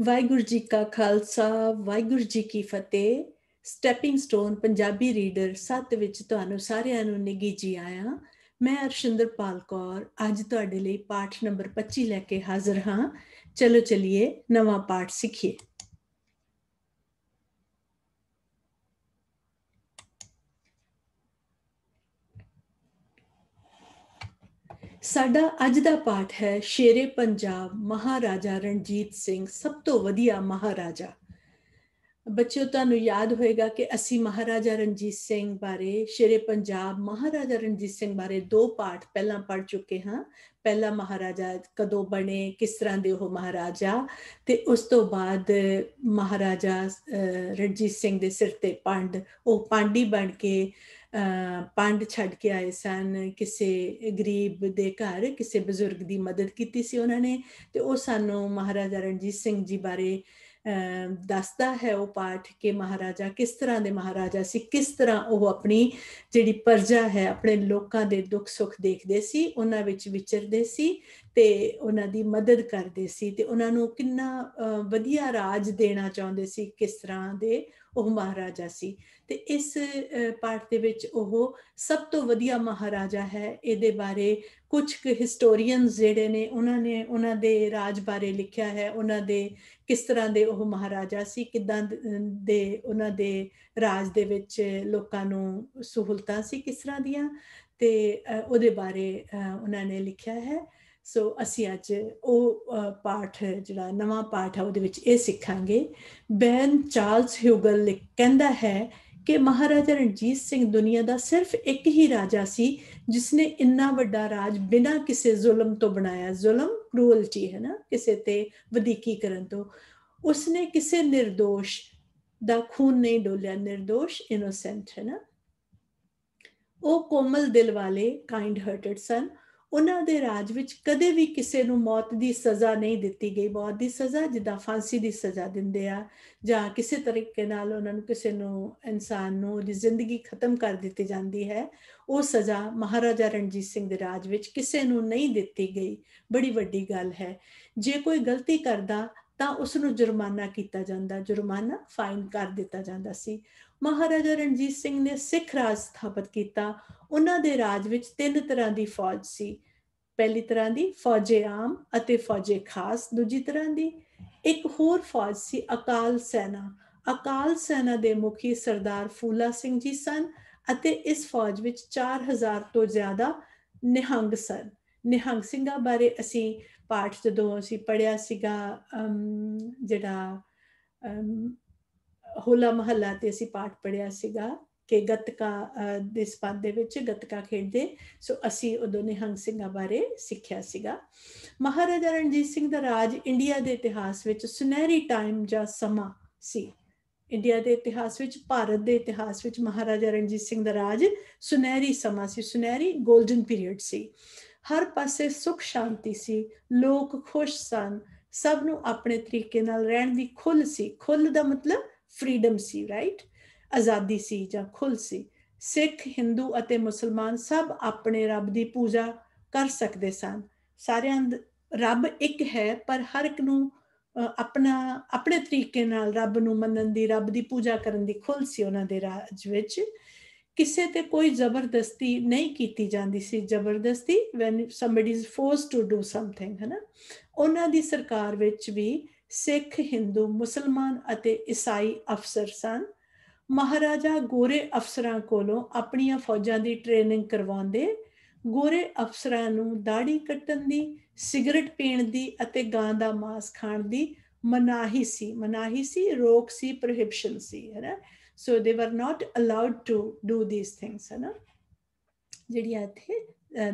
ਵਾਹਿਗੁਰੂ ਜੀ ਕਾ ਖਾਲਸਾ ਵਾਹਿਗੁਰੂ ਜੀ ਕੀ ਫਤਿਹ ਸਟੈਪਿੰਗ ਸਟੋਨ ਪੰਜਾਬੀ ਰੀਡਰ 7 ਵਿੱਚ ਤੁਹਾਨੂੰ ਸਾਰਿਆਂ ਨੂੰ ਨਿੱਗੀ ਜੀ ਆਇਆਂ ਮੈਂ ਅਰਸ਼ਿੰਦਰਪਾਲ ਕੌਰ ਅੱਜ ਤੁਹਾਡੇ ਲਈ ਪਾਠ ਨੰਬਰ 25 ਲੈ ਕੇ ਹਾਜ਼ਰ ਹਾਂ ਚਲੋ ਚਲਿਏ ਨਵਾਂ ਪਾਠ ਸਿੱਖੀਏ ਸਾਡਾ ਅੱਜ ਦਾ ਪਾਠ ਹੈ ਸ਼ੇਰੇ ਪੰਜਾਬ ਮਹਾਰਾਜਾ ਰਣਜੀਤ ਸਿੰਘ ਸਭ ਤੋਂ ਵਧੀਆ ਮਹਾਰਾਜਾ ਬੱਚਿਓ ਤੁਹਾਨੂੰ ਯਾਦ ਹੋਏਗਾ ਕਿ ਅਸੀਂ ਮਹਾਰਾਜਾ ਰਣਜੀਤ ਸਿੰਘ ਬਾਰੇ ਸ਼ੇਰੇ ਪੰਜਾਬ ਮਹਾਰਾਜਾ ਰਣਜੀਤ ਸਿੰਘ ਬਾਰੇ ਦੋ ਪਾਠ ਪਹਿਲਾਂ ਪੜ ਚੁੱਕੇ ਹਾਂ ਪਹਿਲਾ ਮਹਾਰਾਜਾ ਕਦੋਂ ਬਣੇ ਕਿਸ ਤਰ੍ਹਾਂ ਦੇ ਉਹ ਮਹਾਰਾਜਾ ਤੇ ਉਸ ਤੋਂ ਬਾਅਦ ਮਹਾਰਾਜਾ ਰਣਜੀਤ ਸਿੰਘ ਦੇ ਸਿਰ ਤੇ ਪੰਡ ਉਹ ਪਾਂਡੀ ਬਣ ਕੇ ਪੰਡ ਛੱਡ ਕੇ ਆਏ ਸਨ ਕਿਸੇ ਗਰੀਬ ਦੇ ਘਰ ਕਿਸੇ ਬਜ਼ੁਰਗ ਦੀ ਮਦਦ ਕੀਤੀ ਸੀ ਉਹਨਾਂ ਨੇ ਤੇ ਉਹ ਸਾਨੂੰ ਮਹਾਰਾਜਾ ਰਣਜੀਤ ਸਿੰਘ ਜੀ ਬਾਰੇ ਦੱਸਦਾ ਹੈ ਉਹ ਪਾਠ ਕਿ ਮਹਾਰਾਜਾ ਕਿਸ ਤਰ੍ਹਾਂ ਦੇ ਮਹਾਰਾਜਾ ਸੀ ਕਿਸ ਤਰ੍ਹਾਂ ਉਹ ਆਪਣੀ ਜਿਹੜੀ ਪਰਜਾ ਹੈ ਆਪਣੇ ਲੋਕਾਂ ਦੇ ਦੁੱਖ ਸੁੱਖ ਦੇਖਦੇ ਸੀ ਉਹਨਾਂ ਵਿੱਚ ਵਿਚਰਦੇ ਸੀ ਤੇ ਉਹਨਾਂ ਦੀ ਮਦਦ ਕਰਦੇ ਸੀ ਤੇ ਉਹਨਾਂ ਨੂੰ ਕਿੰਨਾ ਵਧੀਆ ਰਾਜ ਦੇਣਾ ਚਾਹੁੰਦੇ ਸੀ ਕਿਸ ਤਰ੍ਹਾਂ ਦੇ ਉਹ ਮਹਾਰਾਜਾ ਸੀ ਤੇ ਇਸ ਪਾਠ ਦੇ ਵਿੱਚ ਉਹ ਸਭ ਤੋਂ ਵਧੀਆ ਮਹਾਰਾਜਾ ਹੈ ਇਹਦੇ ਬਾਰੇ ਕੁਝ ਹਿਸਟੋਰੀਅਨਸ ਜਿਹੜੇ ਨੇ ਉਹਨਾਂ ਨੇ ਉਹਨਾਂ ਦੇ ਰਾਜ ਬਾਰੇ ਲਿਖਿਆ ਹੈ ਉਹਨਾਂ ਦੇ ਕਿਸ ਤਰ੍ਹਾਂ ਦੇ ਉਹ ਮਹਾਰਾਜਾ ਸੀ ਕਿਦਾਂ ਦੇ ਉਹਨਾਂ ਦੇ ਰਾਜ ਦੇ ਵਿੱਚ ਲੋਕਾਂ ਨੂੰ ਸਹੂਲਤਾਂ ਸੀ ਕਿਸ ਤਰ੍ਹਾਂ ਦੀਆਂ ਤੇ ਉਹਦੇ ਬਾਰੇ ਉਹਨਾਂ ਨੇ ਲਿਖਿਆ ਹੈ ਸੋ ਅਸੀਂ ਅੱਜ ਉਹ ਪਾਠ ਜਿਹੜਾ ਨਵਾਂ ਪਾਠ ਆ ਉਹਦੇ ਵਿੱਚ ਇਹ ਸਿੱਖਾਂਗੇ ਬੈਨ ਚਾਰਲਸ ਹਿਊਗਲ ਕਹਿੰਦਾ ਹੈ ਕਿ ਮਹਾਰਾਜਾ ਰਣਜੀਤ ਸਿੰਘ ਦੁਨੀਆ ਦਾ ਸਿਰਫ ਇੱਕ ਹੀ ਰਾਜਾ ਸੀ ਜਿਸ ਨੇ ਇੰਨਾ ਵੱਡਾ ਰਾਜ ਬਿਨਾਂ ਕਿਸੇ ਜ਼ੁਲਮ ਤੋਂ ਬਣਾਇਆ ਜ਼ੁਲਮ ਕਰੂਅਲਟੀ ਹੈ ਨਾ ਕਿਸੇ ਤੇ ਵਧੀਕੀ ਕਰਨ ਤੋਂ ਉਸਨੇ ਕਿਸੇ નિર્ਦੋਸ਼ ਦਾ ਖੂਨ ਨਹੀਂ ਡੋਲਿਆ નિર્ਦੋਸ਼ ਇਨੋਸੈਂਟ ਹੈ ਨਾ ਉਹ ਕੋਮਲ ਦਿਲ ਵਾਲੇ ਕਾਈਂਡ ਹਰਟਡ ਸਨ ਉਹਨਾਂ ਦੇ ਰਾਜ ਵਿੱਚ ਕਦੇ ਵੀ ਕਿਸੇ ਨੂੰ ਮੌਤ ਦੀ ਸਜ਼ਾ ਨਹੀਂ ਦਿੱਤੀ ਗਈ ਮੌਤ ਦੀ ਸਜ਼ਾ ਜਿੱਦਾਂ ਫਾਂਸੀ ਦੀ ਸਜ਼ਾ ਦਿੰਦੇ ਆ ਜਾਂ ਕਿਸੇ ਤਰੀਕੇ ਨਾਲ ਉਹਨਾਂ ਨੂੰ ਕਿਸੇ ਨੂੰ ਇਨਸਾਨ ਨੂੰ ਦੀ ਜ਼ਿੰਦਗੀ ਖਤਮ ਕਰ ਦਿੱਤੀ ਜਾਂਦੀ ਹੈ ਉਹ ਸਜ਼ਾ ਮਹਾਰਾਜਾ ਰਣਜੀਤ ਸਿੰਘ ਦੇ ਰਾਜ ਵਿੱਚ ਕਿਸੇ ਨੂੰ ਨਹੀਂ ਦਿੱਤੀ ਗਈ ਬੜੀ ਵੱਡੀ ਗੱਲ ਹੈ ਜੇ ਕੋਈ ਗਲਤੀ ਕਰਦਾ ਤਾਂ ਉਸ ਨੂੰ ਜੁਰਮਾਨਾ ਕੀਤਾ ਜਾਂਦਾ ਜੁਰਮਾਨਾ ਫਾਈਨ ਕਰ ਦਿੱਤਾ ਜਾਂਦਾ ਸੀ ਮਹਾਰਾਜਾ ਰਣਜੀਤ ਸਿੰਘ ਨੇ ਸਿੱਖ ਰਾਜ ਸਥਾਪਿਤ ਕੀਤਾ ਉਹਨਾਂ ਦੇ ਰਾਜ ਵਿੱਚ ਤਿੰਨ ਤਰ੍ਹਾਂ ਦੀ ਫੌਜ ਸੀ ਪਹਿਲੀ ਤਰ੍ਹਾਂ ਦੀ ਫੌਜੇ ਆਮ ਅਤੇ ਫੌਜੇ ਖਾਸ ਦੂਜੀ ਤਰ੍ਹਾਂ ਦੀ ਇੱਕ ਹੋਰ ਫੌਜ ਸੀ ਅਕਾਲ ਸੈਨਾ ਅਕਾਲ ਸੈਨਾ ਦੇ ਮੁਖੀ ਸਰਦਾਰ ਫੂਲਾ ਸਿੰਘ ਜੀ ਸਨ ਅਤੇ ਇਸ ਫੌਜ ਵਿੱਚ 4000 ਤੋਂ ਜ਼ਿਆਦਾ ਨਿਹੰਗ ਸਨ ਨਿਹੰਗ ਸਿੰਘਾਂ ਬਾਰੇ ਅਸੀਂ ਪਾਠ ਜਦੋਂ ਅਸੀਂ ਪੜਿਆ ਸੀਗਾ ਜਿਹੜਾ ਹੋਲਾ ਮਹੱਲਾ ਤੇ ਅਸੀਂ ਪਾਠ ਪੜਿਆ ਸੀਗਾ ਕਿ ਗੱਤਕਾ ਦੇ ਸਬੰਧ ਦੇ ਵਿੱਚ ਗੱਤਕਾ ਖੇਡਦੇ ਸੋ ਅਸੀਂ ਉਦੋਂ ਨਿਹੰਗ ਸਿੰਘਾਂ ਬਾਰੇ ਸਿੱਖਿਆ ਸੀਗਾ ਮਹਾਰਾਜਾ ਰਣਜੀਤ ਸਿੰਘ ਦਾ ਰਾਜ ਇੰਡੀਆ ਦੇ ਇਤਿਹਾਸ ਵਿੱਚ ਸੁਨਹਿਰੀ ਟਾਈਮ ਜਾਂ ਸਮਾਂ ਸੀ ਇੰਡੀਆ ਦੇ ਇਤਿਹਾਸ ਵਿੱਚ ਭਾਰਤ ਦੇ ਇਤਿਹਾਸ ਵਿੱਚ ਮਹਾਰਾਜਾ ਰਣਜੀਤ ਸਿੰਘ ਦਾ ਰਾਜ ਸੁਨਹਿਰੀ ਸਮਾਂ ਸੀ ਸੁਨਹਿਰੀ 골ਡਨ ਪੀਰੀਅਡ ਸੀ ਹਰ ਪਾਸੇ ਸੁਖ ਸ਼ਾਂਤੀ ਸੀ ਲੋਕ ਖੁਸ਼ ਸਨ ਸਭ ਨੂੰ ਆਪਣੇ ਤਰੀਕੇ ਨਾਲ ਰਹਿਣ ਦੀ ਖੁੱਲ ਸੀ ਖੁੱਲ ਦਾ ਮਤਲਬ ਫਰੀडम ਸੀ ਰਾਈਟ ਆਜ਼ਾਦੀ ਸੀ ਜਾਂ ਖੁੱਲ ਸੀ ਸਿੱਖ ਹਿੰਦੂ ਅਤੇ ਮੁਸਲਮਾਨ ਸਭ ਆਪਣੇ ਰੱਬ ਦੀ ਪੂਜਾ ਕਰ ਸਕਦੇ ਸਨ ਸਾਰਿਆਂ ਰੱਬ ਇੱਕ ਹੈ ਪਰ ਹਰ ਇੱਕ ਨੂੰ ਆਪਣਾ ਆਪਣੇ ਤਰੀਕੇ ਨਾਲ ਰੱਬ ਨੂੰ ਮੰਨਣ ਦੀ ਰੱਬ ਦੀ ਪੂਜਾ ਕਰਨ ਦੀ ਖੁੱਲ ਸੀ ਉਹਨਾਂ ਦੇ ਰਾਜ ਵਿੱਚ ਕਿਸੇ ਤੇ ਕੋਈ ਜ਼ਬਰਦਸਤੀ ਨਹੀਂ ਕੀਤੀ ਜਾਂਦੀ ਸੀ ਜ਼ਬਰਦਸਤੀ when somebody is forced to do something ਹੈ ਨਾ ਉਹਨਾਂ ਦੀ ਸਰਕਾਰ ਵਿੱਚ ਵੀ ਸਿੱਖ ਹਿੰਦੂ ਮੁਸਲਮਾਨ ਅਤੇ ਈਸਾਈ ਅਫਸਰ ਸਨ ਮਹਾਰਾਜਾ ਗੋਰੇ ਅਫਸਰਾਂ ਕੋਲੋਂ ਆਪਣੀਆਂ ਫੌਜਾਂ ਦੀ ਟ੍ਰੇਨਿੰਗ ਕਰਵਾਉਂਦੇ ਗੋਰੇ ਅਫਸਰਾਂ ਨੂੰ ਦਾੜੀ ਕੱਟਣ ਦੀ ਸਿਗਰਟ ਪੀਣ ਦੀ ਅਤੇ ਗਾਂ ਦਾ ਮਾਸ ਖਾਣ ਦੀ ਮਨਾਹੀ ਸੀ ਮਨਾਹੀ ਸੀ ਰੋਕ ਸੀ ਪ੍ਰੋਹਿਬਿਸ਼ਨ ਸੀ ਹੈਨਾ so they were not allowed to do these things ਹੈਨਾ ਜਿਹੜੀਆਂ ਇੱਥੇ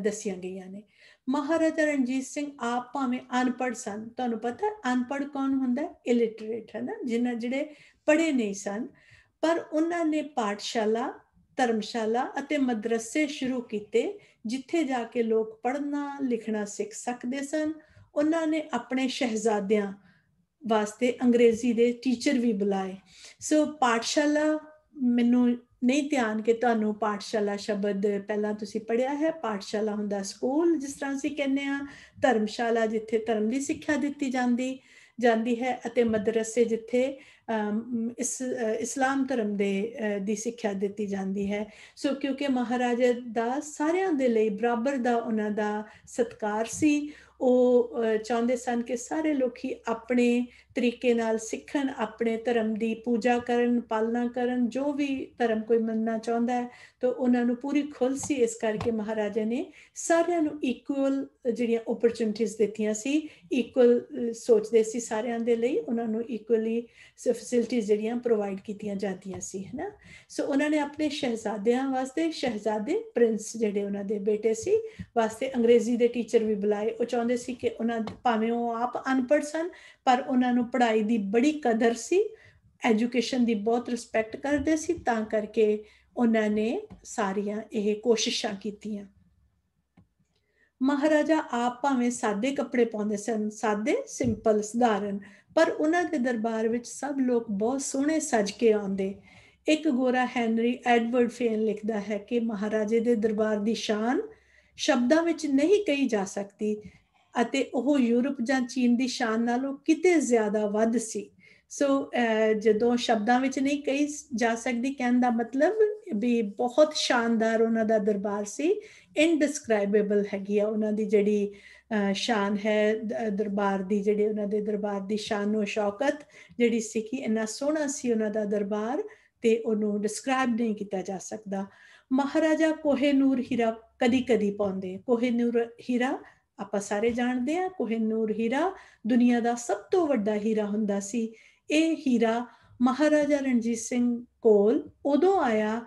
ਦੱਸੀਆਂ ਗਈਆਂ ਨੇ ਮਹਾਰਾਜਾ ਰਣਜੀਤ ਸਿੰਘ ਆਪ ਭਾਵੇਂ ਅਨਪੜ ਸਨ ਤੁਹਾਨੂੰ ਪਤਾ ਅਨਪੜ ਕੌਣ ਹੁੰਦਾ ਇਲਿਟਰੇਟ ਹੈ ਨਾ ਜਿਨ੍ਹਾਂ ਜਿਹੜੇ ਪੜ੍ਹੇ ਨਹੀਂ ਸਨ ਪਰ ਉਹਨਾਂ ਨੇ ਪਾਠਸ਼ਾਲਾ ਧਰਮਸ਼ਾਲਾ ਅਤੇ ਮਦਰਸੇ ਸ਼ੁਰੂ ਕੀਤੇ ਜਿੱਥੇ ਜਾ ਕੇ ਲੋਕ ਪੜ੍ਹਨਾ ਲਿਖਣਾ ਸਿੱਖ ਸਕਦੇ ਸਨ ਉਹਨਾਂ ਨੇ ਆਪਣੇ ਸ਼ਹਿਜ਼ਾਦਿਆਂ ਵਾਸਤੇ ਅੰਗਰੇਜ਼ੀ ਦੇ ਟੀਚਰ ਵੀ ਬੁਲਾਏ ਸੋ ਪਾਠਸ਼ਾਲਾ ਮੈਨੂੰ ਨਹੀਂ ਧਿਆਨ ਕਿ ਤੁਹਾਨੂੰ ਪਾਠਸ਼ਾਲਾ ਸ਼ਬਦ ਪਹਿਲਾਂ ਤੁਸੀਂ ਪੜਿਆ ਹੈ ਪਾਠਸ਼ਾਲਾ ਹੁੰਦਾ ਸਕੂਲ ਜਿਸ ਤਰ੍ਹਾਂ ਅਸੀਂ ਕਹਿੰਦੇ ਆ ਧਰਮਸ਼ਾਲਾ ਜਿੱਥੇ ਧਰਮ ਦੀ ਸਿੱਖਿਆ ਦਿੱਤੀ ਜਾਂਦੀ ਜਾਂਦੀ ਹੈ ਅਤੇ ਮਦਰਸੇ ਜਿੱਥੇ ਇਸ ਇਸਲਾਮ ਧਰਮ ਦੇ ਦੀ ਸਿੱਖਿਆ ਦਿੱਤੀ ਜਾਂਦੀ ਹੈ ਸੋ ਕਿਉਂਕਿ ਮਹਾਰਾਜਾ ਦਾ ਸਾਰਿਆਂ ਦੇ ਲਈ ਬਰਾਬਰ ਦਾ ਉਹਨਾਂ ਦਾ ਸਤਕਾਰ ਸੀ ਉਹ ਚਾਹੁੰਦੇ ਸਨ ਕਿ ਸਾਰੇ ਲੋਕੀ ਆਪਣੇ ਤਰੀਕੇ ਨਾਲ ਸਿੱਖਣ ਆਪਣੇ ਧਰਮ ਦੀ ਪੂਜਾ ਕਰਨ ਪਾਲਣਾ ਕਰਨ ਜੋ ਵੀ ਧਰਮ ਕੋਈ ਮੰਨਣਾ ਚਾਹੁੰਦਾ ਹੈ ਤਾਂ ਉਹਨਾਂ ਨੂੰ ਪੂਰੀ ਖੁੱਲ ਸੀ ਇਸ ਕਰਕੇ ਮਹਾਰਾਜਾ ਨੇ ਸਾਰਿਆਂ ਨੂੰ ਇਕੁਅਲ ਜਿਹੜੀਆਂ ਓਪਰਚੁਨਿਟੀਆਂ ਦਿੱਤੀਆਂ ਸੀ ਇਕੁਅਲ ਸੋਚਦੇ ਸੀ ਸਾਰਿਆਂ ਦੇ ਲਈ ਉਹਨਾਂ ਨੂੰ ਇਕੁਅਲੀ ਫੈਸਿਲਿਟੀਆਂ ਜਿਹੜੀਆਂ ਪ੍ਰੋਵਾਈਡ ਕੀਤੀਆਂ ਜਾਂਦੀਆਂ ਸੀ ਹੈਨਾ ਸੋ ਉਹਨਾਂ ਨੇ ਆਪਣੇ ਸ਼ਹਿਜ਼ਾਦਿਆਂ ਵਾਸਤੇ ਸ਼ਹਿਜ਼ਾਦੇ ਪ੍ਰਿੰਸ ਜਿਹੜੇ ਉਹਨਾਂ ਦੇ ਬੇਟੇ ਸੀ ਵਾਸਤੇ ਅੰਗਰੇਜ਼ੀ ਦੇ ਟੀਚਰ ਵੀ ਬੁਲਾਏ ਉਹ ਚਾਹੁੰਦੇ ਸੀ ਕਿ ਉਹਨਾਂ ਭਾਵੇਂ ਉਹ ਆਪ ਅਨਪੜ੍ਹ ਸਨ ਪਰ ਉਹਨਾਂ ਨੂੰ ਪੜ੍ਹਾਈ ਦੀ ਬੜੀ ਕਦਰ ਸੀ ਐਜੂਕੇਸ਼ਨ ਦੀ ਬਹੁਤ ਰਿਸਪੈਕਟ ਕਰਦੇ ਸੀ ਤਾਂ ਕਰਕੇ ਉਹਨਾਂ ਨੇ ਸਾਰੀਆਂ ਇਹ ਕੋਸ਼ਿਸ਼ਾਂ ਕੀਤੀਆਂ ਮਹਾਰਾਜਾ ਆਪ ਭਾਵੇਂ ਸਾਦੇ ਕੱਪੜੇ ਪਾਉਂਦੇ ਸਨ ਸਾਦੇ ਸਿੰਪਲ ਸਧਾਰਨ ਪਰ ਉਹਨਾਂ ਦੇ ਦਰਬਾਰ ਵਿੱਚ ਸਭ ਲੋਕ ਬਹੁਤ ਸੋਹਣੇ ਸਜ ਕੇ ਆਉਂਦੇ ਇੱਕ ਗੋਰਾ ਹੈਨਰੀ ਐਡਵਰਡ ਫੇਨ ਲਿਖਦਾ ਹੈ ਕਿ ਮਹਾਰਾਜੇ ਦੇ ਦਰਬਾਰ ਦੀ ਸ਼ਾਨ ਸ਼ਬਦਾਂ ਵਿੱਚ ਨਹੀਂ ਕਹੀ ਜਾ ਸਕਦੀ ਅਤੇ ਉਹ ਯੂਰਪ ਜਾਂ ਚੀਨ ਦੀ ਸ਼ਾਨ ਨਾਲੋਂ ਕਿਤੇ ਜ਼ਿਆਦਾ ਵੱਧ ਸੀ ਸੋ ਜਦੋਂ ਸ਼ਬਦਾਂ ਵਿੱਚ ਨਹੀਂ ਕਹੀ ਜਾ ਸਕਦੀ ਕਹਿਣ ਦਾ ਮਤਲਬ ਵੀ ਬਹੁਤ ਸ਼ਾਨਦਾਰ ਉਹਨਾਂ ਦਾ ਦਰਬਾਰ ਸੀ ਇਨਡਿਸਕ੍ਰਾਈਬੇਬਲ ਹੈਗੀ ਆ ਉਹਨਾਂ ਦੀ ਜਿਹੜੀ ਸ਼ਾਨ ਹੈ ਦਰਬਾਰ ਦੀ ਜਿਹੜੇ ਉਹਨਾਂ ਦੇ ਦਰਬਾਰ ਦੀ ਸ਼ਾਨ ਉਹ ਸ਼ੌਕਤ ਜਿਹੜੀ ਸੀ ਕਿ ਇੰਨਾ ਸੋਹਣਾ ਸੀ ਉਹਨਾਂ ਦਾ ਦਰਬਾਰ ਤੇ ਉਹਨੂੰ ਡਿਸਕ੍ਰਾਈਬ ਨਹੀਂ ਕੀਤਾ ਜਾ ਸਕਦਾ ਮਹਾਰਾਜਾ ਕੋਹੇਨੂਰ ਹੀਰਾ ਕਦੀ ਕਦੀ ਪਾਉਂਦੇ ਕੋਹੇਨੂਰ ਹੀਰਾ ਆਪਾਂ ਸਾਰੇ ਜਾਣਦੇ ਆ ਕੋਹਿਨੂਰ ਹੀਰਾ ਦੁਨੀਆ ਦਾ ਸਭ ਤੋਂ ਵੱਡਾ ਹੀਰਾ ਹੁੰਦਾ ਸੀ ਇਹ ਹੀਰਾ ਮਹਾਰਾਜਾ ਰਣਜੀਤ ਸਿੰਘ ਕੋਲ ਉਦੋਂ ਆਇਆ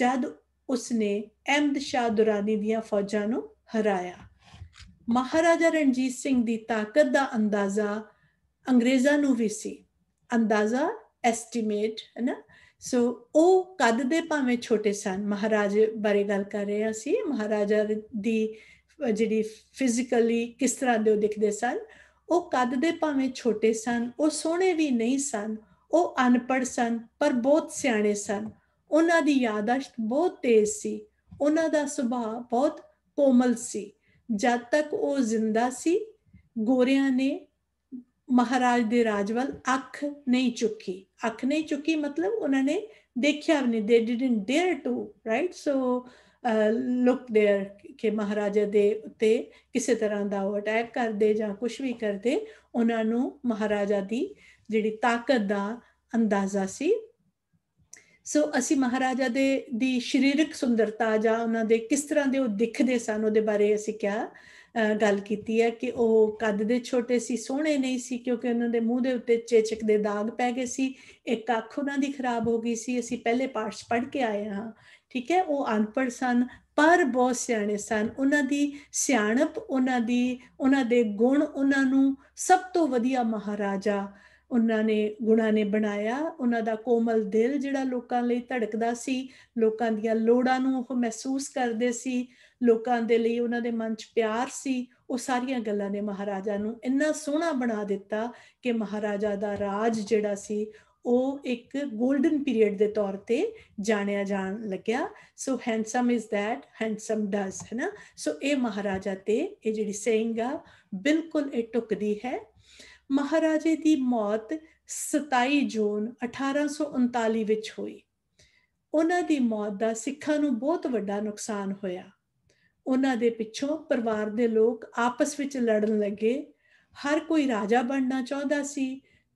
ਜਦ ਉਸਨੇ ਅਹਿਮਦ ਸ਼ਾਹ ਦੁਰਾਨੀ ਦੀਆਂ ਫੌਜਾਂ ਨੂੰ ਹਰਾਇਆ ਮਹਾਰਾਜਾ ਰਣਜੀਤ ਸਿੰਘ ਦੀ ਤਾਕਤ ਦਾ ਅੰਦਾਜ਼ਾ ਅੰਗਰੇਜ਼ਾਂ ਨੂੰ ਵੀ ਸੀ ਅੰਦਾਜ਼ਾ ਐਸਟੀਮੇਟ ਨਾ ਸੋ ਉਹ ਕਦ ਦੇ ਭਾਵੇਂ ਛੋਟੇ ਸਨ ਮਹਾਰਾਜ ਬਾਰੇ ਗੱਲ ਕਰ ਰਹੇ ਸੀ ਮਹਾਰਾਜਾ ਦੀ ਜਿਹੜੀ ਫਿਜ਼ੀਕਲੀ ਕਿਸ ਤਰ੍ਹਾਂ ਦੇ ਉਹ ਦਿਖਦੇ ਸਨ ਉਹ ਕੱਦ ਦੇ ਭਾਵੇਂ ਛੋਟੇ ਸਨ ਉਹ ਸੋਹਣੇ ਵੀ ਨਹੀਂ ਸਨ ਉਹ ਅਨਪੜ ਸਨ ਪਰ ਬਹੁਤ ਸਿਆਣੇ ਸਨ ਉਹਨਾਂ ਦੀ ਯਾਦਾਸ਼ਤ ਬਹੁਤ ਤੇਜ਼ ਸੀ ਉਹਨਾਂ ਦਾ ਸੁਭਾਅ ਬਹੁਤ ਕੋਮਲ ਸੀ ਜਦ ਤੱਕ ਉਹ ਜ਼ਿੰਦਾ ਸੀ ਗੋਰਿਆਂ ਨੇ ਮਹਾਰਾਜ ਦੇ ਰਾਜਵਲ ਅੱਖ ਨਹੀਂ ਚੁੱਕੀ ਅੱਖ ਨਹੀਂ ਚੁੱਕੀ ਮਤਲਬ ਉਹਨਾਂ ਨੇ ਦੇਖਿਆ ਨਹੀਂ they didn't dare to write so look there ਕਿ ਮਹਾਰਾਜਾ ਦੇ ਉੱਤੇ ਕਿਸੇ ਤਰ੍ਹਾਂ ਦਾ ਉਹ ਅਟੈਕ ਕਰਦੇ ਜਾਂ ਕੁਝ ਵੀ ਕਰਦੇ ਉਹਨਾਂ ਨੂੰ ਮਹਾਰਾਜਾ ਦੀ ਜਿਹੜੀ ਤਾਕਤ ਦਾ ਅੰਦਾਜ਼ਾ ਸੀ ਸੋ ਅਸੀਂ ਮਹਾਰਾਜਾ ਦੇ ਦੀ ਸਰੀਰਕ ਸੁੰਦਰਤਾ ਜਾਂ ਉਹਨਾਂ ਦੇ ਕਿਸ ਤਰ੍ਹਾਂ ਦੇ ਉਹ ਦਿਖਦੇ ਸਨ ਉਹਦੇ ਬਾਰੇ ਅਸੀਂ ਕਿਹਾ ਗੱਲ ਕੀਤੀ ਹੈ ਕਿ ਉਹ ਕੱਦ ਦੇ ਛੋਟੇ ਸੀ ਸੋਹਣੇ ਨਹੀਂ ਸੀ ਕਿਉਂਕਿ ਉਹਨਾਂ ਦੇ ਮੂੰਹ ਦੇ ਉੱਤੇ ਚੇਚਕ ਦੇ ਦਾਗ ਪੈ ਗਏ ਸੀ ਇੱਕ ਅੱਖ ਉਹਨਾਂ ਦੀ ਖਰਾਬ ਹੋ ਗਈ ਸੀ ਅਸੀਂ ਪਹਿਲੇ ਪਾਠ ਪੜ੍ਹ ਕੇ ਆਏ ਹਾਂ ਠੀਕ ਹੈ ਉਹ ਅਨਪੜ ਸਨ ਪਰ ਬਹੁਤ ਸਿਆਣੇ ਸਨ ਉਹਨਾਂ ਦੀ ਸਿਆਣਪ ਉਹਨਾਂ ਦੀ ਉਹਨਾਂ ਦੇ ਗੁਣ ਉਹਨਾਂ ਨੂੰ ਸਭ ਤੋਂ ਵਧੀਆ ਮਹਾਰਾਜਾ ਉਹਨਾਂ ਨੇ ਗੁਣਾ ਨੇ ਬਣਾਇਆ ਉਹਨਾਂ ਦਾ ਕੋਮਲ ਦਿਲ ਜਿਹੜਾ ਲੋਕਾਂ ਲਈ ਧੜਕਦਾ ਸੀ ਲੋਕਾਂ ਦੀਆਂ ਲੋੜਾਂ ਨੂੰ ਉਹ ਮਹਿਸੂਸ ਕਰਦੇ ਸੀ ਲੋਕਾਂ ਦੇ ਲਈ ਉਹਨਾਂ ਦੇ ਮਨ 'ਚ ਪਿਆਰ ਸੀ ਉਹ ਸਾਰੀਆਂ ਗੱਲਾਂ ਨੇ ਮਹਾਰਾਜਾ ਨੂੰ ਇੰਨਾ ਸੋਹਣਾ ਬਣਾ ਦਿੱਤਾ ਕਿ ਮਹਾਰਾਜਾ ਦਾ ਰਾਜ ਜਿਹੜਾ ਸੀ ਉਹ ਇੱਕ 골ਡਨ ਪੀਰੀਅਡ ਦੇ ਤੌਰ ਤੇ ਜਾਣਿਆ ਜਾਣ ਲੱਗਿਆ so handsome is that handsome does ਹੈ ਨਾ ਸੋ ਇਹ ਮਹਾਰਾਜਾ ਤੇ ਇਹ ਜਿਹੜੀ ਸੇਇੰਗ ਆ ਬਿਲਕੁਲ ਇਹ ਟੁਕਦੀ ਹੈ ਮਹਾਰਾਜੇ ਦੀ ਮੌਤ 27 ਜੂਨ 1839 ਵਿੱਚ ਹੋਈ ਉਹਨਾਂ ਦੀ ਮੌਤ ਦਾ ਸਿੱਖਾਂ ਨੂੰ ਬਹੁਤ ਵੱਡਾ ਨੁਕਸਾਨ ਹੋਇਆ ਉਹਨਾਂ ਦੇ ਪਿੱਛੋਂ ਪਰਿਵਾਰ ਦੇ ਲੋਕ ਆਪਸ ਵਿੱਚ ਲੜਨ ਲੱਗੇ ਹਰ ਕੋਈ ਰਾਜਾ ਬਣਨਾ ਚਾਹੁੰਦਾ ਸੀ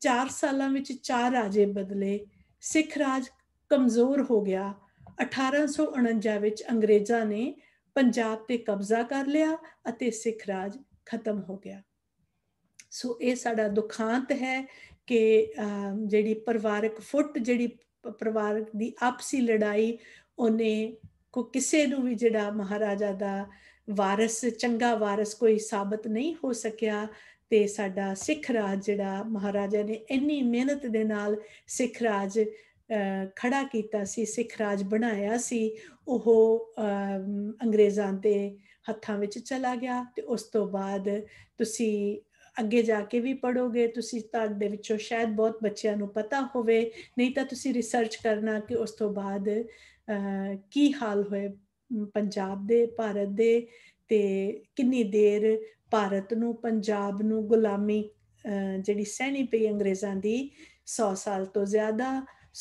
4 ਸਾਲਾਂ ਵਿੱਚ ਚਾਰ ਰਾਜੇ ਬਦਲੇ ਸਿੱਖ ਰਾਜ ਕਮਜ਼ੋਰ ਹੋ ਗਿਆ 1849 ਵਿੱਚ ਅੰਗਰੇਜ਼ਾਂ ਨੇ ਪੰਜਾਬ ਤੇ ਕਬਜ਼ਾ ਕਰ ਲਿਆ ਅਤੇ ਸਿੱਖ ਰਾਜ ਖਤਮ ਹੋ ਗਿਆ ਸੋ ਇਹ ਸਾਡਾ ਦੁਖਾਂਤ ਹੈ ਕਿ ਜਿਹੜੀ ਪਰਿਵਾਰਕ ਫੁੱਟ ਜਿਹੜੀ ਪਰਿਵਾਰਕ ਦੀ ਆਪਸੀ ਲੜਾਈ ਉਹਨੇ ਕੋ ਕਿਸੇ ਨੂੰ ਵੀ ਜਿਹੜਾ ਮਹਾਰਾਜਾ ਦਾ ਵਾਰਿਸ ਚੰਗਾ ਵਾਰਿਸ ਕੋਈ ਸਾਬਤ ਨਹੀਂ ਹੋ ਸਕਿਆ ਤੇ ਸਾਡਾ ਸਿੱਖ ਰਾਜ ਜਿਹੜਾ ਮਹਾਰਾਜਾ ਨੇ ਇੰਨੀ ਮਿਹਨਤ ਦੇ ਨਾਲ ਸਿੱਖ ਰਾਜ ਖੜਾ ਕੀਤਾ ਸੀ ਸਿੱਖ ਰਾਜ ਬਣਾਇਆ ਸੀ ਉਹ ਅੰਗਰੇਜ਼ਾਂ ਦੇ ਹੱਥਾਂ ਵਿੱਚ ਚਲਾ ਗਿਆ ਤੇ ਉਸ ਤੋਂ ਬਾਅਦ ਤੁਸੀਂ ਅੱਗੇ ਜਾ ਕੇ ਵੀ ਪੜੋਗੇ ਤੁਸੀਂ ਤੁਹਾਡੇ ਵਿੱਚੋਂ ਸ਼ਾਇਦ ਬਹੁਤ ਬੱਚਿਆਂ ਨੂੰ ਪਤਾ ਹੋਵੇ ਨਹੀਂ ਤਾਂ ਤੁਸੀਂ ਰਿਸਰਚ ਕਰਨਾ ਕਿ ਉਸ ਤੋਂ ਬਾਅਦ ਕੀ ਹਾਲ ਹੋਏ ਪੰਜਾਬ ਦੇ ਭਾਰਤ ਦੇ ਤੇ ਕਿੰਨੀ ਦੇਰ ਭਾਰਤ ਨੂੰ ਪੰਜਾਬ ਨੂੰ ਗੁਲਾਮੀ ਜਿਹੜੀ ਸਹਿਣੀ ਪਈ ਅੰਗਰੇਜ਼ਾਂ ਦੀ 100 ਸਾਲ ਤੋਂ ਜ਼ਿਆਦਾ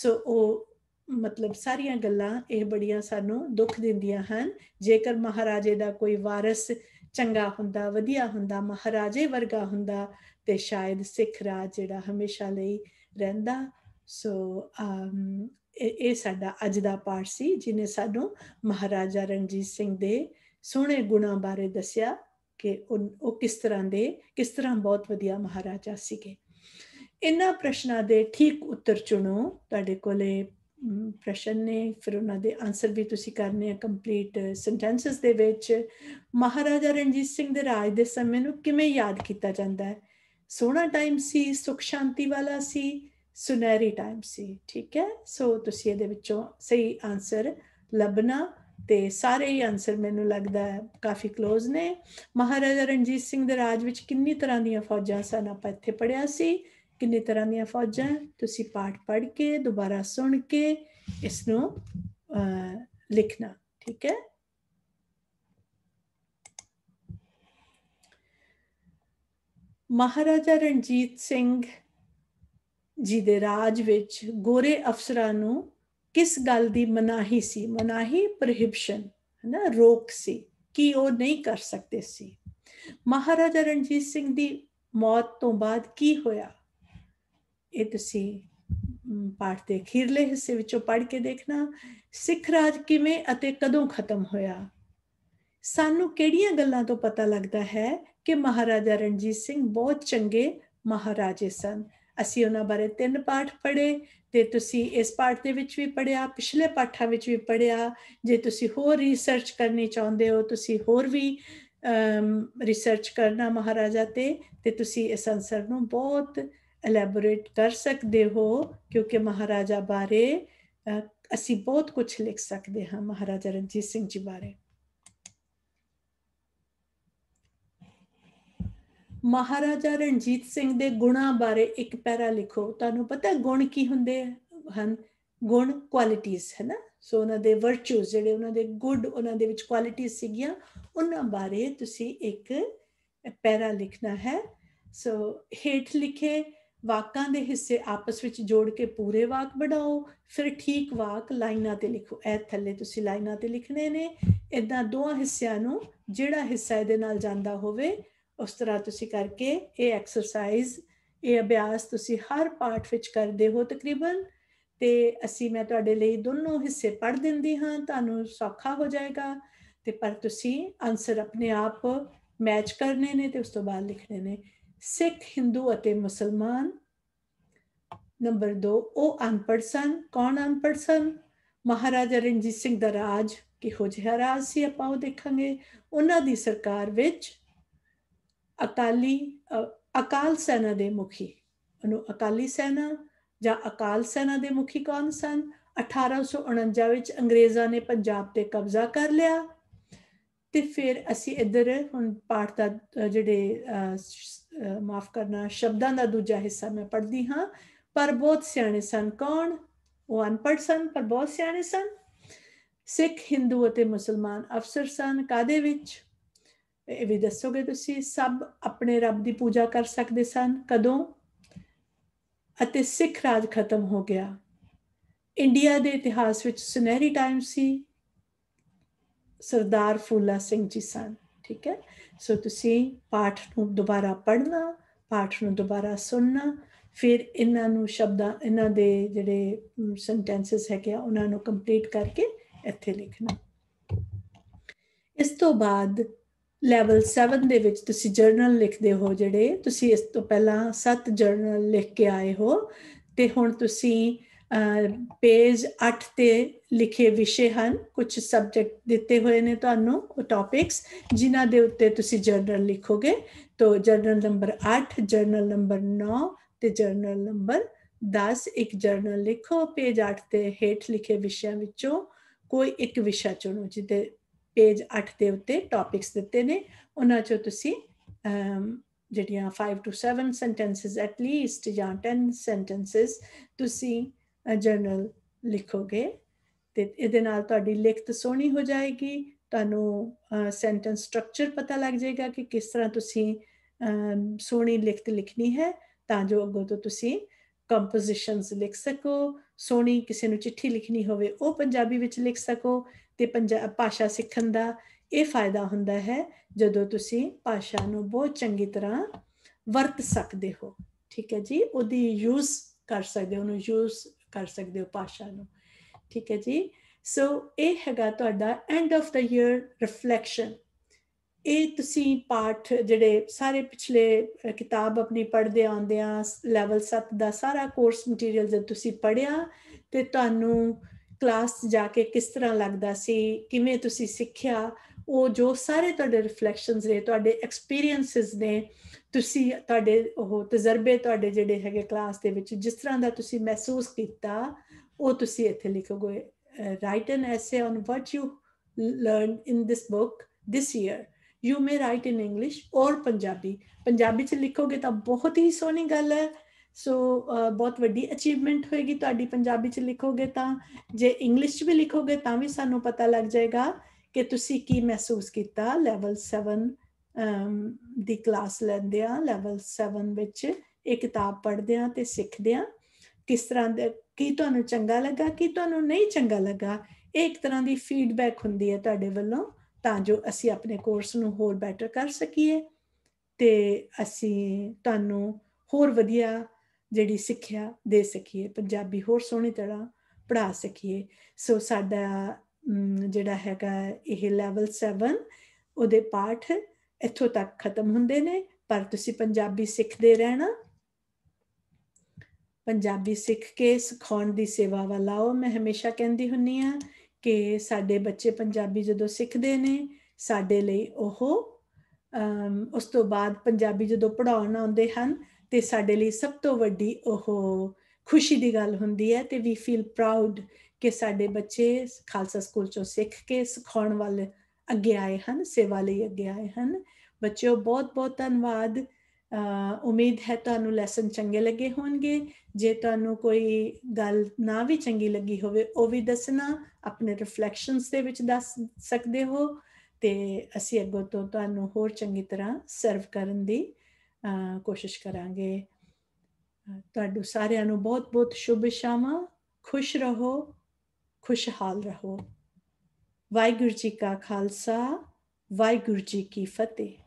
ਸੋ ਉਹ ਮਤਲਬ ਸਾਰੀਆਂ ਗੱਲਾਂ ਇਹ ਬੜੀਆਂ ਸਾਨੂੰ ਦੁੱਖ ਦਿੰਦੀਆਂ ਹਨ ਜੇਕਰ ਮਹਾਰਾਜੇ ਦਾ ਕੋਈ ਵਾਰਿਸ ਚੰਗਾ ਹੁੰਦਾ ਵਧੀਆ ਹੁੰਦਾ ਮਹਾਰਾਜੇ ਵਰਗਾ ਹੁੰਦਾ ਤੇ ਸ਼ਾਇਦ ਸਿੱਖ ਰਾਜ ਜਿਹੜਾ ਹਮੇਸ਼ਾ ਲਈ ਰਹਿੰਦਾ ਸੋ ਇਹ ਸਾਡਾ ਅੱਜ ਦਾ ਪਾਠ ਸੀ ਜਿਨੇ ਸਾਨੂੰ ਮਹਾਰਾਜਾ ਰਣਜੀਤ ਸਿੰਘ ਦੇ ਸੋਹਣੇ ਗੁਣਾ ਬਾਰੇ ਦੱਸਿਆ ਕਿ ਉਹ ਕਿਸ ਤਰ੍ਹਾਂ ਦੇ ਕਿਸ ਤਰ੍ਹਾਂ ਬਹੁਤ ਵਧੀਆ ਮਹਾਰਾਜਾ ਸੀਗੇ ਇਹਨਾਂ ਪ੍ਰਸ਼ਨਾਂ ਦੇ ਠੀਕ ਉੱਤਰ ਚੁਣੋ ਤੁਹਾਡੇ ਕੋਲੇ ਪ੍ਰਸ਼ਨ ਨੇ ਫਿਰ ਉਹਨਾਂ ਦੇ ਆਨਸਰ ਵੀ ਤੁਸੀਂ ਕਰਨੇ ਆ ਕੰਪਲੀਟ ਸੈਂਟੈਂਸਸ ਦੇ ਵਿੱਚ ਮਹਾਰਾਜਾ ਰਣਜੀਤ ਸਿੰਘ ਦੇ ਰਾਜ ਦੇ ਸਮੇਂ ਨੂੰ ਕਿਵੇਂ ਯਾਦ ਕੀਤਾ ਜਾਂਦਾ ਹੈ ਸੋਹਣਾ ਟਾਈਮ ਸੀ ਸੁਖ ਸ਼ਾਂਤੀ ਵਾਲਾ ਸੀ ਸੁਨਹਿਰੀ ਟਾਈਮ ਸੀ ਠੀਕ ਹੈ ਸੋ ਤੁਸੀਂ ਇਹਦੇ ਵਿੱਚੋਂ ਸਹੀ ਆਨਸਰ ਲੱਭਣਾ ਤੇ ਸਾਰੇ ਹੀ ਆਨਸਰ ਮੈਨੂੰ ਲੱਗਦਾ ਹੈ ਕਾਫੀ ক্লোਜ਼ ਨੇ ਮਹਾਰਾਜਾ ਰਣਜੀਤ ਸਿੰਘ ਦੇ ਰਾਜ ਵਿੱਚ ਕਿੰਨੀ ਤਰ੍ਹਾਂ ਦੀਆਂ ਫੌਜਾਂ ਸਨ ਆਪਾਂ ਇੱਥੇ ਪੜਿਆ ਸੀ ਕਿੰਨੀ ਤਰ੍ਹਾਂ ਦੀਆਂ ਫੌਜਾਂ ਤੁਸੀਂ ਪਾਠ ਪੜ੍ਹ ਕੇ ਦੁਬਾਰਾ ਸੁਣ ਕੇ ਇਸ ਨੂੰ ਲਿਖਣਾ ਠੀਕ ਹੈ ਮਹਾਰਾਜਾ ਰਣਜੀਤ ਸਿੰਘ ਜੀ ਦੇ ਰਾਜ ਵਿੱਚ ਗੋਰੇ ਅਫਸਰਾਂ ਨੂੰ ਕਿਸ ਗੱਲ ਦੀ ਮਨਾਹੀ ਸੀ ਮਨਾਹੀ ਪ੍ਰੋਹਿਬਿਸ਼ਨ ਨਾ ਰੋਕ ਸੀ ਕਿ ਉਹ ਨਹੀਂ ਕਰ ਸਕਦੇ ਸੀ ਮਹਾਰਾਜਾ ਰਣਜੀਤ ਸਿੰਘ ਦੀ ਮੌਤ ਤੋਂ ਬਾਅਦ ਕੀ ਹੋਇਆ ਇਹ ਤੁਸੀਂ ਪਾਠ ਦੇ ਖੀਰਲੇ ਹਿੱਸੇ ਵਿੱਚੋਂ ਪੜ੍ਹ ਕੇ ਦੇਖਣਾ ਸਿੱਖ ਰਾਜ ਕਿਵੇਂ ਅਤੇ ਕਦੋਂ ਖਤਮ ਹੋਇਆ ਸਾਨੂੰ ਕਿਹੜੀਆਂ ਗੱਲਾਂ ਤੋਂ ਪਤਾ ਲੱਗਦਾ ਹੈ ਕਿ ਮਹਾਰਾਜਾ ਰਣਜੀਤ ਸਿੰਘ ਬਹੁਤ ਚੰਗੇ ਮਹਾਰਾਜੇ ਸਨ ਅਸੀਂ ਉਹਨਾਂ ਬਾਰੇ ਤਿੰਨ ਪਾਠ ਪੜ੍ਹੇ ਤੇ ਤੁਸੀਂ ਇਸ ਪਾਠ ਦੇ ਵਿੱਚ ਵੀ ਪੜਿਆ ਪਿਛਲੇ ਪਾਠਾਂ ਵਿੱਚ ਵੀ ਪੜਿਆ ਜੇ ਤੁਸੀਂ ਹੋਰ ਰਿਸਰਚ ਕਰਨੀ ਚਾਹੁੰਦੇ ਹੋ ਤੁਸੀਂ ਹੋਰ ਵੀ ਰਿਸਰਚ ਕਰਨਾ ਮਹਾਰਾਜਾ ਤੇ ਤੇ ਤੁਸੀਂ ਇਸ ਅੰਸਰ ਨੂੰ ਬਹੁਤ ਐਲੈਬੋਰੇਟ ਕਰ ਸਕਦੇ ਹੋ ਕਿਉਂਕਿ ਮਹਾਰਾਜਾ ਬਾਰੇ ਅਸੀਂ ਬਹੁਤ ਕੁਝ ਲਿਖ ਸਕਦੇ ਹਾਂ ਮਹਾਰਾਜਾ ਰਣਜੀਤ ਸਿੰਘ ਜੀ ਬਾਰੇ ਮਹਾਰਾਜਾ ਰਣਜੀਤ ਸਿੰਘ ਦੇ ਗੁਣਾ ਬਾਰੇ ਇੱਕ ਪੈਰਾ ਲਿਖੋ ਤੁਹਾਨੂੰ ਪਤਾ ਗੁਣ ਕੀ ਹੁੰਦੇ ਹਨ ਗੁਣ ਕੁਆਲਿਟੀਆਂ ਹੈ ਨਾ ਸੋ ਉਹਨਾਂ ਦੇ ਵਰਚੂਜ਼ ਜਿਹੜੇ ਉਹਨਾਂ ਦੇ ਗੁੱਡ ਉਹਨਾਂ ਦੇ ਵਿੱਚ ਕੁਆਲਿਟੀਆਂ ਸੀਗੀਆਂ ਉਹਨਾਂ ਬਾਰੇ ਤੁਸੀਂ ਇੱਕ ਪੈਰਾ ਲਿਖਣਾ ਹੈ ਸੋ ਹੇਠ ਲਿਖੇ ਵਾਕਾਂ ਦੇ ਹਿੱਸੇ ਆਪਸ ਵਿੱਚ ਜੋੜ ਕੇ ਪੂਰੇ ਵਾਕ ਬਣਾਓ ਫਿਰ ਠੀਕ ਵਾਕ ਲਾਈਨਾਂ ਤੇ ਲਿਖੋ ਇਹ ਥੱਲੇ ਤੁਸੀਂ ਲਾਈਨਾਂ ਤੇ ਲਿਖਣੇ ਨੇ ਇਦਾਂ ਦੋਹਾਂ ਹਿੱਸਿਆਂ ਨੂੰ ਜਿਹੜਾ ਹਿੱਸਾ ਇਹਦੇ ਨਾਲ ਜਾਂਦਾ ਹੋਵੇ ਉਸ ਤਰ੍ਹਾਂ ਤੁਸੀਂ ਕਰਕੇ ਇਹ ਐਕਸਰਸਾਈਜ਼ ਇਹ ਅਭਿਆਸ ਤੁਸੀਂ ਹਰ ਪਾਰਟ ਵਿੱਚ ਕਰਦੇ ਹੋ ਤਕਰੀਬਨ ਤੇ ਅਸੀਂ ਮੈਂ ਤੁਹਾਡੇ ਲਈ ਦੋਨੋਂ ਹਿੱਸੇ ਪੜ ਦਿੰਦੀ ਹਾਂ ਤੁਹਾਨੂੰ ਸੌਖਾ ਹੋ ਜਾਏਗਾ ਤੇ ਪਰ ਤੁਸੀਂ ਆਨਸਰ ਆਪਣੇ ਆਪ ਮੈਚ ਕਰਨੇ ਨੇ ਤੇ ਉਸ ਤੋਂ ਬਾਅਦ ਲਿਖਣੇ ਨੇ ਸਿੱਖ ਹਿੰਦੂ ਅਤੇ ਮੁਸਲਮਾਨ ਨੰਬਰ 2 ਉਹ ਅਨਪੜ੍ਹ ਸਨ ਕੌਣ ਅਨਪੜ੍ਹ ਸਨ ਮਹਾਰਾਜਾ ਰਣਜੀਤ ਸਿੰਘ ਦਾ ਰਾਜ ਕਿਹੋ ਜਿਹਾ ਰਾਜ ਸੀ ਆਪਾਂ ਉਹ ਦੇਖਾਂਗੇ ਉਹਨਾਂ ਦੀ ਸਰਕਾਰ ਵਿੱਚ ਅਕਾਲੀ ਅਕਾਲ ਸੈਨਾ ਦੇ ਮੁਖੀ ਉਹਨੂੰ ਅਕਾਲੀ ਸੈਨਾ ਜਾਂ ਅਕਾਲ ਸੈਨਾ ਦੇ ਮੁਖੀ ਕੌਣ ਸਨ 1849 ਵਿੱਚ ਅੰਗਰੇਜ਼ਾਂ ਨੇ ਪੰਜਾਬ ਤੇ ਕਬਜ਼ਾ ਕਰ ਲਿਆ ਤੇ ਫਿਰ ਅਸੀਂ ਇੱਧਰ ਹੁਣ ਪਾਠ ਦਾ ਜਿਹੜੇ ਮਾਫ ਕਰਨਾ ਸ਼ਬਦਾਂ ਦਾ ਦੂਜਾ ਹਿੱਸਾ ਮੈਂ ਪੜ੍ਹਦੀ ਹਾਂ ਪਰ ਬਹੁਤ ਸਿਆਣੇ ਸਨ ਕੌਣ ਉਹ ਅਨਪੜ੍ਹ ਸਨ ਪਰ ਬਹੁਤ ਸਿਆਣੇ ਸਨ ਸਿੱਖ ਹਿੰਦੂ ਅਤੇ ਮੁਸਲਮਾਨ ਅਫਸਰ ਸਨ ਕਾਦੇ ਵਿੱਚ ਇਹ ਵੀ ਦੱਸੋਗੇ ਤੁਸੀਂ ਸਭ ਆਪਣੇ ਰੱਬ ਦੀ ਪੂਜਾ ਕਰ ਸਕਦੇ ਸਨ ਕਦੋਂ ਅਤੇ ਸਿੱਖ ਰਾਜ ਖਤਮ ਹੋ ਗਿਆ ਇੰਡੀਆ ਦੇ ਇਤਿਹਾਸ ਵਿੱਚ ਸੁਨਹਿਰੀ ਟਾਈਮ ਸੀ ਸਰਦਾਰ ਫੂਲਾ ਸਿੰਘ ਜੀ ਸਨ ਠੀਕ ਹੈ ਸੋ ਤੁਸੀਂ ਪਾਠ ਨੂੰ ਦੁਬਾਰਾ ਪੜ੍ਹਨਾ ਪਾਠ ਨੂੰ ਦੁਬਾਰਾ ਸੁਣਨਾ ਫਿਰ ਇਹਨਾਂ ਨੂੰ ਸ਼ਬਦਾਂ ਇਹਨਾਂ ਦੇ ਜਿਹੜੇ ਸੈਂਟੈਂਸਸ ਹੈਗੇ ਆ ਉਹਨਾਂ ਨੂੰ ਕੰਪਲੀਟ ਕਰਕੇ ਇੱਥੇ ਲਿਖਣਾ ਇਸ ਤੋਂ ਬਾਅਦ ਲੈਵਲ 7 ਦੇ ਵਿੱਚ ਤੁਸੀਂ ਜਰਨਲ ਲਿਖਦੇ ਹੋ ਜਿਹੜੇ ਤੁਸੀਂ ਇਸ ਤੋਂ ਪਹਿਲਾਂ 7 ਜਰਨਲ ਲਿਖ ਕੇ ਆਏ ਹੋ ਤੇ ਹੁਣ ਤੁਸੀਂ ਪੇਜ 8 ਤੇ ਲਿਖੇ ਵਿਸ਼ੇ ਹਨ ਕੁਝ ਸਬਜੈਕਟ ਦਿੱਤੇ ਹੋਏ ਨੇ ਤੁਹਾਨੂੰ ਉਹ ਟਾਪਿਕਸ ਜਿਨ੍ਹਾਂ ਦੇ ਉੱਤੇ ਤੁਸੀਂ ਜਰਨਲ ਲਿਖੋਗੇ ਤੋਂ ਜਰਨਲ ਨੰਬਰ 8 ਜਰਨਲ ਨੰਬਰ 9 ਤੇ ਜਰਨਲ ਨੰਬਰ 10 ਇੱਕ ਜਰਨਲ ਲਿਖੋ ਪੇਜ 8 ਤੇ ਹੇਠ ਲਿਖੇ ਵਿਸ਼ਿਆਂ ਵਿੱਚੋਂ ਕੋਈ ਇੱਕ ਵਿਸ਼ਾ ਚੁਣੋ ਜਿਹਦੇ ਪੇਜ 8 ਦੇ ਉੱਤੇ ਟਾਪਿਕਸ ਦਿੱਤੇ ਨੇ ਉਹਨਾਂ ਚੋਂ ਤੁਸੀਂ ਜਿਹੜੀਆਂ 5 ਟੂ 7 ਸੈਂਟੈਂਸਸ ਐਟ ਲੀਸਟ ਜਾਂ 10 ਸੈਂਟੈਂਸਸ ਤੁਸੀਂ ਜਰਨਲ ਲਿਖੋਗੇ ਤੇ ਇਹਦੇ ਨਾਲ ਤੁਹਾਡੀ ਲਿਖਤ ਸੋਹਣੀ ਹੋ ਜਾਏਗੀ ਤੁਹਾਨੂੰ ਸੈਂਟੈਂਸ ਸਟਰਕਚਰ ਪਤਾ ਲੱਗ ਜਾਏਗਾ ਕਿ ਕਿਸ ਤਰ੍ਹਾਂ ਤੁਸੀਂ ਸੋਹਣੀ ਲਿਖਤ ਲਿਖਣੀ ਹੈ ਤਾਂ ਜੋ ਅੱਗੋਂ ਤੋਂ ਤੁਸੀਂ ਕੰਪੋਜੀਸ਼ਨਸ ਲਿਖ ਸਕੋ ਸੋਹਣੀ ਕਿਸੇ ਨੂੰ ਚਿੱਠੀ ਲਿਖਣੀ ਹੋਵੇ ਉਹ ਪੰਜਾਬੀ ਵਿੱਚ ਲਿਖ ਸਕੋ ਤੇ ਪੰਜਾਬੀ ਭਾਸ਼ਾ ਸਿੱਖਣ ਦਾ ਇਹ ਫਾਇਦਾ ਹੁੰਦਾ ਹੈ ਜਦੋਂ ਤੁਸੀਂ ਭਾਸ਼ਾ ਨੂੰ ਬਹੁਤ ਚੰਗੀ ਤਰ੍ਹਾਂ ਵਰਤ ਸਕਦੇ ਹੋ ਠੀਕ ਹੈ ਜੀ ਉਹਦੀ ਯੂਜ਼ ਕਰ ਸਕਦੇ ਹੋ ਉਹਨੂੰ ਯੂਜ਼ ਕਰ ਸਕਦੇ ਹੋ ਭਾਸ਼ਾ ਨੂੰ ਠੀਕ ਹੈ ਜੀ ਸੋ ਇਹ ਹੈਗਾ ਤੁਹਾਡਾ end of the year reflection ਇਹ ਤੁਸੀਂ ਪਾਠ ਜਿਹੜੇ ਸਾਰੇ ਪਿਛਲੇ ਕਿਤਾਬ ਆਪਣੀ ਪੜ੍ਹਦੇ ਆਉਂਦੇ ਆ ਲੈਵਲ 7 ਦਾ ਸਾਰਾ ਕੋਰਸ ਮਟੀਰੀਅਲ ਜਦ ਤੁਸੀਂ ਪੜਿਆ ਤੇ ਤੁਹਾਨੂੰ ਕਲਾਸ ਜਾ ਕੇ ਕਿਸ ਤਰ੍ਹਾਂ ਲੱਗਦਾ ਸੀ ਕਿਵੇਂ ਤੁਸੀਂ ਸਿੱਖਿਆ ਉਹ ਜੋ ਸਾਰੇ ਤੁਹਾਡੇ ਰਿਫਲੈਕਸ਼ਨਸ ਨੇ ਤੁਹਾਡੇ ਐਕਸਪੀਰੀਐਂਸਸ ਨੇ ਤੁਸੀਂ ਤੁਹਾਡੇ ਉਹ ਤਜਰਬੇ ਤੁਹਾਡੇ ਜਿਹੜੇ ਹੈਗੇ ਕਲਾਸ ਦੇ ਵਿੱਚ ਜਿਸ ਤਰ੍ਹਾਂ ਦਾ ਤੁਸੀਂ ਮਹਿਸੂਸ ਕੀਤਾ ਉਹ ਤੁਸੀਂ ਇੱਥੇ ਲਿਖੋਗੇ write an essay on what you learn in this book this year you may write in English or Punjabi Punjabi ਚ ਲਿਖੋਗੇ ਤਾਂ ਬਹੁਤ ਹੀ ਸੋਹਣੀ ਗੱਲ ਹੈ ਸੋ ਬਹੁਤ ਵੱਡੀ ਅਚੀਵਮੈਂਟ ਹੋਏਗੀ ਤੁਹਾਡੀ ਪੰਜਾਬੀ ਚ ਲਿਖੋਗੇ ਤਾਂ ਜੇ ਇੰਗਲਿਸ਼ ਚ ਵੀ ਲਿਖੋਗੇ ਤਾਂ ਵੀ ਸਾਨੂੰ ਪਤਾ ਲੱਗ ਜਾਏਗਾ ਕਿ ਤੁਸੀਂ ਕੀ ਮਹਿਸੂਸ ਕੀਤਾ ਲੈਵਲ 7 ਦੀ ਕਲਾਸ ਲੈਂਦੇ ਆ ਲੈਵਲ 7 ਵਿੱਚ ਇੱਕ ਕਿਤਾਬ ਪੜ੍ਹਦੇ ਆ ਤੇ ਸਿੱਖਦੇ ਆ ਕਿਸ ਤਰ੍ਹਾਂ ਦੇ ਕੀ ਤੁਹਾਨੂੰ ਚੰਗਾ ਲੱਗਾ ਕੀ ਤੁਹਾਨੂੰ ਨਹੀਂ ਚੰਗਾ ਲੱਗਾ ਇੱਕ ਤਰ੍ਹਾਂ ਦੀ ਫੀਡਬੈਕ ਹੁੰਦੀ ਹੈ ਤੁਹਾਡੇ ਵੱਲੋਂ ਤਾਂ ਜੋ ਅਸੀਂ ਆਪਣੇ ਕੋਰਸ ਨੂੰ ਹੋਰ ਬੈਟਰ ਕਰ ਸਕੀਏ ਤੇ ਅਸੀਂ ਤੁਹਾਨੂੰ ਹੋਰ ਵਧੀਆ ਜਿਹੜੀ ਸਿੱਖਿਆ ਦੇ ਸਕੀਏ ਪੰਜਾਬੀ ਹੋਰ ਸੋਹਣੀ ਤਰ੍ਹਾਂ ਪੜਾ ਸਕੀਏ ਸੋ ਸਾਡਾ ਜਿਹੜਾ ਹੈਗਾ ਇਹ ਲੈਵਲ 7 ਉਹਦੇ ਪਾਠ ਇੱਥੋਂ ਤੱਕ ਖਤਮ ਹੁੰਦੇ ਨੇ ਪਰ ਤੁਸੀਂ ਪੰਜਾਬੀ ਸਿੱਖਦੇ ਰਹਿਣਾ ਪੰਜਾਬੀ ਸਿੱਖ ਕੇ ਸਿਖਾਉਣ ਦੀ ਸੇਵਾ ਵਾਲਾ ਉਹ ਮੈਂ ਹਮੇਸ਼ਾ ਕਹਿੰਦੀ ਹੁੰਨੀ ਆ ਕਿ ਸਾਡੇ ਬੱਚੇ ਪੰਜਾਬੀ ਜਦੋਂ ਸਿੱਖਦੇ ਨੇ ਸਾਡੇ ਲਈ ਉਹ ਉਸ ਤੋਂ ਬਾਅਦ ਪੰਜਾਬੀ ਜਦੋਂ ਪੜਾਉਣ ਆਉਂਦੇ ਹਨ ਤੇ ਸਾਡੇ ਲਈ ਸਭ ਤੋਂ ਵੱਡੀ ਉਹ ਖੁਸ਼ੀ ਦੀ ਗੱਲ ਹੁੰਦੀ ਹੈ ਤੇ ਵੀ ਫੀਲ ਪ੍ਰਾਊਡ ਕਿ ਸਾਡੇ ਬੱਚੇ ਖਾਲਸਾ ਸਕੂਲ ਚੋਂ ਸਿੱਖ ਕੇ ਸਿਖਾਉਣ ਵਾਲੇ ਅੱਗੇ ਆਏ ਹਨ ਸੇਵਾ ਲਈ ਅੱਗੇ ਆਏ ਹਨ ਬੱਚਿਓ ਬਹੁਤ-ਬਹੁਤ ਧੰਨਵਾਦ ਉਮੀਦ ਹੈ ਤੁਹਾਨੂੰ ਲੈਸਨ ਚੰਗੇ ਲੱਗੇ ਹੋਣਗੇ ਜੇ ਤੁਹਾਨੂੰ ਕੋਈ ਗੱਲ ਨਾ ਵੀ ਚੰਗੀ ਲੱਗੀ ਹੋਵੇ ਉਹ ਵੀ ਦੱਸਣਾ ਆਪਣੇ ਰਿਫਲੈਕਸ਼ਨਸ ਦੇ ਵਿੱਚ ਦੱਸ ਸਕਦੇ ਹੋ ਤੇ ਅਸੀਂ ਅੱਗੋਂ ਤੋਂ ਤੁਹਾਨੂੰ ਹੋਰ ਚੰਗੀ ਤਰ੍ਹਾਂ ਸਰਵ ਕਰਨ ਦੀ ਕੋਸ਼ਿਸ਼ ਕਰਾਂਗੇ ਤੁਹਾਨੂੰ ਸਾਰਿਆਂ ਨੂੰ ਬਹੁਤ-ਬਹੁਤ ਸ਼ੁਭ ਸ਼ਾਮਾਂ ਖੁਸ਼ ਰਹੋ ਖੁਸ਼ਹਾਲ ਰਹੋ ਵਾਹਿਗੁਰੂ ਜੀ ਕਾ ਖਾਲਸਾ ਵਾਹਿਗੁਰੂ ਜੀ ਕੀ ਫਤਿਹ